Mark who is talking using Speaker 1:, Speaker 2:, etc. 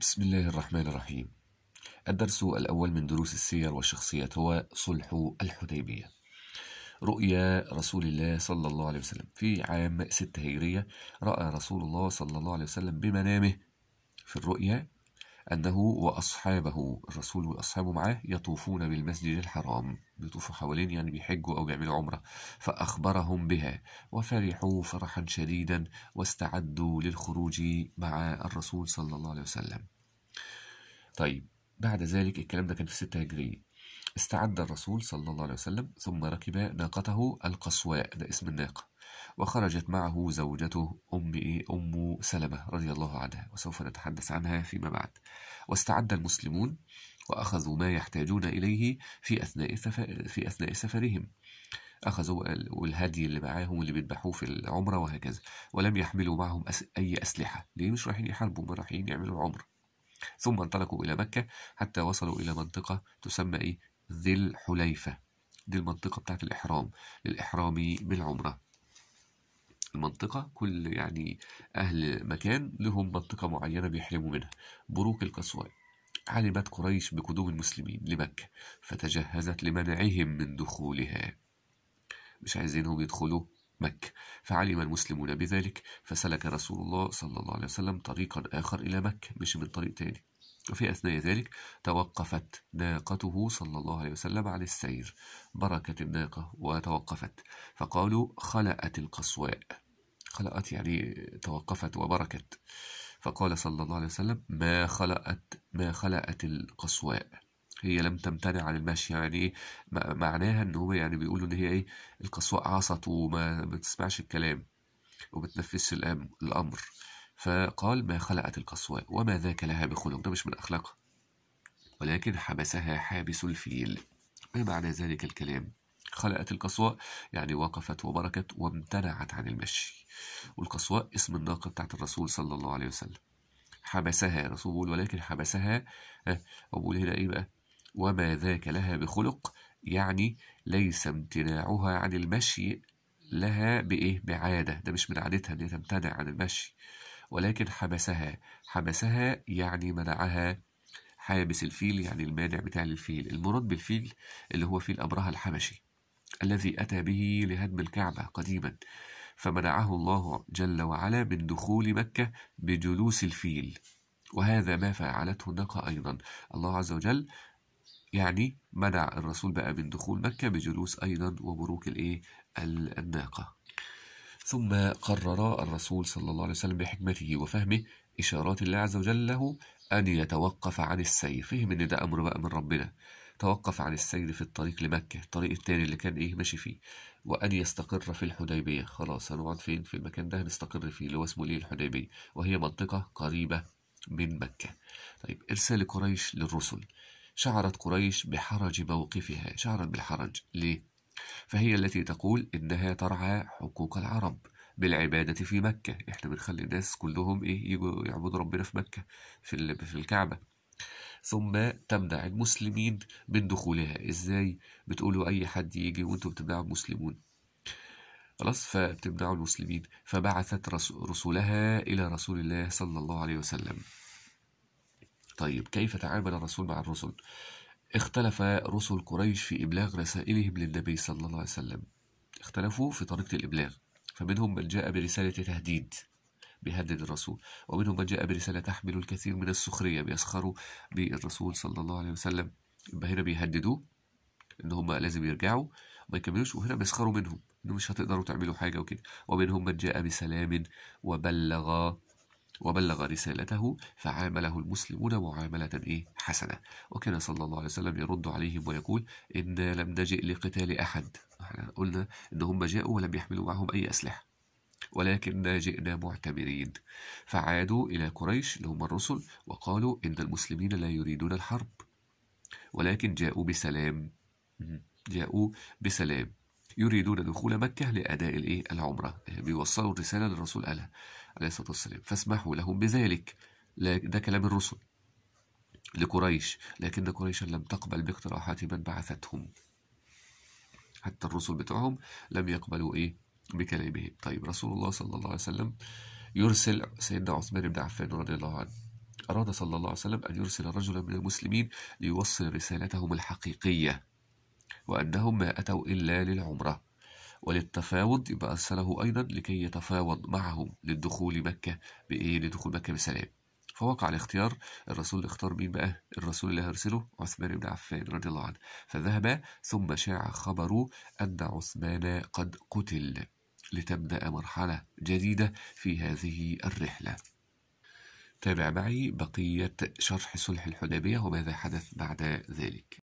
Speaker 1: بسم الله الرحمن الرحيم الدرس الأول من دروس السير والشخصيات هو صلح الحديبية رؤيا رسول الله صلى الله عليه وسلم في عام ستة هجرية رأى رسول الله صلى الله عليه وسلم بمنامه في الرؤيا أنه وأصحابه الرسول وأصحابه معاه يطوفون بالمسجد الحرام بيطوفوا حوالين يعني بيحجوا أو بيعملوا عمرة فأخبرهم بها وفرحوا فرحا شديدا واستعدوا للخروج مع الرسول صلى الله عليه وسلم طيب بعد ذلك الكلام ده كان في ستة هجرية استعد الرسول صلى الله عليه وسلم ثم ركب ناقته القصواء ده اسم الناقة وخرجت معه زوجته أم إيه أم سلمة رضي الله عنها وسوف نتحدث عنها فيما بعد واستعد المسلمون وأخذوا ما يحتاجون إليه في أثناء في أثناء سفرهم أخذوا والهدي اللي معاهم واللي بيذبحوه في العمرة وهكذا ولم يحملوا معهم أي أسلحة ليه مش رايحين يحاربوا ما رايحين يعملوا عمرة ثم انطلقوا إلى مكة حتى وصلوا إلى منطقة تسمى إيه؟ ذي الحليفة دي المنطقة بتاعت الإحرام للإحرامي بالعمرة المنطقة كل يعني أهل مكان لهم منطقة معينة بيحرموا منها بروك القصواء علمت قريش بقدوم المسلمين لمكة فتجهزت لمنعهم من دخولها مش عايزينهم يدخلوا مكة فعلم المسلمون بذلك فسلك رسول الله صلى الله عليه وسلم طريقا آخر إلى مكة مش من طريق تاني وفي أثناء ذلك توقفت ناقته صلى الله عليه وسلم عن السير بركت الناقة وتوقفت فقالوا خلأت القصواء خلأت يعني توقفت وبركت فقال صلى الله عليه وسلم ما خلأت ما خلأت القصواء هي لم تمتنع عن المشي يعني معناها ان هو يعني بيقولوا ان هي ايه القصواء عصت وما بتسمعش الكلام وبتنفذش الامر فقال ما خلعت القصواء وما ذاك لها بخلق ده مش من أخلاقها ولكن حبسها حابس الفيل ما معنى ذلك الكلام؟ خلقت القصواء يعني وقفت وبركت وامتنعت عن المشي والقصواء اسم الناقة بتاعت الرسول صلى الله عليه وسلم حبسها رسول الله ولكن حبسها أقول هنا إيه بقى وما ذاك لها بخلق يعني ليس امتناعها عن المشي لها بإيه بعادة ده مش من عادتها إن هي تمتنع عن المشي ولكن حبسها حبسها يعني منعها حابس الفيل يعني المانع بتاع الفيل المراد بالفيل اللي هو فيل أبرهة الحبشي الذي أتى به لهدم الكعبة قديما فمنعه الله جل وعلا من دخول مكة بجلوس الفيل وهذا ما فعلته النقى أيضا الله عز وجل يعني منع الرسول بقى من دخول مكة بجلوس أيضا وبروك الإيه الناقة ثم قرر الرسول صلى الله عليه وسلم بحكمته وفهمه إشارات الله عز وجل له أن يتوقف عن السير فهم إن ده أمر بقى من ربنا توقف عن السير في الطريق لمكة الطريق الثاني اللي كان إيه ماشي فيه وأن يستقر في الحديبية خلاص هنقعد فين في المكان ده هنستقر فيه اللي هو اسمه ليه الحديبية وهي منطقة قريبة من مكة طيب إرسال قريش للرسل شعرت قريش بحرج موقفها شعرت بالحرج ليه؟ فهي التي تقول إنها ترعى حقوق العرب بالعبادة في مكة إحنا بنخلي الناس كلهم إيه يجوا يعبدوا ربنا في مكة في في الكعبة ثم تمنع المسلمين من دخولها إزاي بتقولوا أي حد يجي وأنتم بتمنعوا المسلمون خلاص فبتمنعوا المسلمين فبعثت رسولها إلى رسول الله صلى الله عليه وسلم طيب كيف تعامل الرسول مع الرسل اختلف رسل قريش في إبلاغ رسائلهم للنبي صلى الله عليه وسلم اختلفوا في طريقة الإبلاغ فمنهم من جاء برسالة تهديد بيهدد الرسول ومنهم من جاء برسالة تحمل الكثير من السخرية بيسخروا بالرسول صلى الله عليه وسلم يبقى هنا بيهددوه إن هم لازم يرجعوا ما يكملوش وهنا بيسخروا منهم إنه مش هتقدروا تعملوا حاجة وكده ومنهم من جاء بسلام وبلغ وبلغ رسالته فعامله المسلمون معاملة إيه حسنة وكان صلى الله عليه وسلم يرد عليهم ويقول إنا لم نجئ لقتال أحد احنا قلنا إن هم جاءوا ولم يحملوا معهم أي أسلحة ولكن جئنا معتمرين فعادوا إلى قريش اللي هم الرسل وقالوا إن المسلمين لا يريدون الحرب ولكن جاءوا بسلام جاءوا بسلام يريدون دخول مكة لأداء الإيه العمرة بيوصلوا الرسالة للرسول قالها عليه الصلاة والسلام فاسمحوا لهم بذلك ده كلام الرسل لقريش لكن قريشا لم تقبل باقتراحات من بعثتهم حتى الرسل بتوعهم لم يقبلوا إيه بكلامهم طيب رسول الله صلى الله عليه وسلم يرسل سيدنا عثمان بن عفان رضي الله عنه أراد صلى الله عليه وسلم أن يرسل رجلا من المسلمين ليوصل رسالتهم الحقيقية وأنهم ما أتوا إلا للعمرة وللتفاوض يبقى أرسله أيضا لكي يتفاوض معهم للدخول مكة بإيه لدخول مكة بسلام فوقع الاختيار الرسول اختار مين بقى الرسول اللي هرسله عثمان بن عفان رضي الله عنه فذهب ثم شاع خبر أن عثمان قد قتل لتبدأ مرحلة جديدة في هذه الرحلة تابع معي بقية شرح صلح الحديبية وماذا حدث بعد ذلك